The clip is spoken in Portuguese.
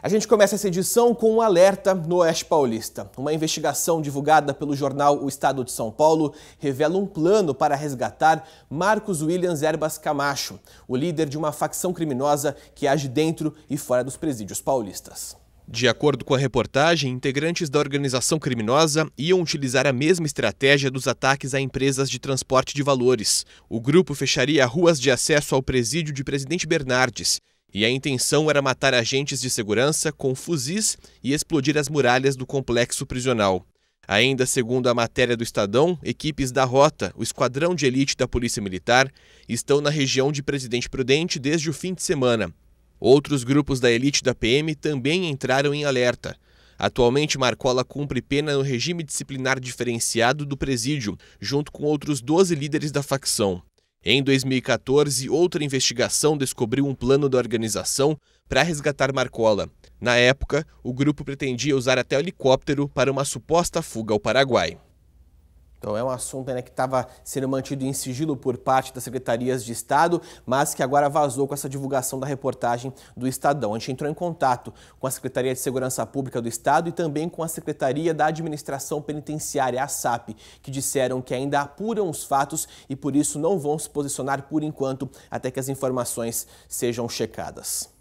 A gente começa essa edição com um alerta no Oeste Paulista. Uma investigação divulgada pelo jornal O Estado de São Paulo revela um plano para resgatar Marcos Williams Erbas Camacho, o líder de uma facção criminosa que age dentro e fora dos presídios paulistas. De acordo com a reportagem, integrantes da organização criminosa iam utilizar a mesma estratégia dos ataques a empresas de transporte de valores. O grupo fecharia ruas de acesso ao presídio de Presidente Bernardes e a intenção era matar agentes de segurança com fuzis e explodir as muralhas do complexo prisional. Ainda segundo a matéria do Estadão, equipes da Rota, o esquadrão de elite da Polícia Militar, estão na região de Presidente Prudente desde o fim de semana. Outros grupos da elite da PM também entraram em alerta. Atualmente, Marcola cumpre pena no regime disciplinar diferenciado do presídio, junto com outros 12 líderes da facção. Em 2014, outra investigação descobriu um plano da organização para resgatar Marcola. Na época, o grupo pretendia usar até helicóptero para uma suposta fuga ao Paraguai. Então é um assunto né, que estava sendo mantido em sigilo por parte das secretarias de Estado, mas que agora vazou com essa divulgação da reportagem do Estadão. A gente entrou em contato com a Secretaria de Segurança Pública do Estado e também com a Secretaria da Administração Penitenciária, a SAP, que disseram que ainda apuram os fatos e por isso não vão se posicionar por enquanto até que as informações sejam checadas.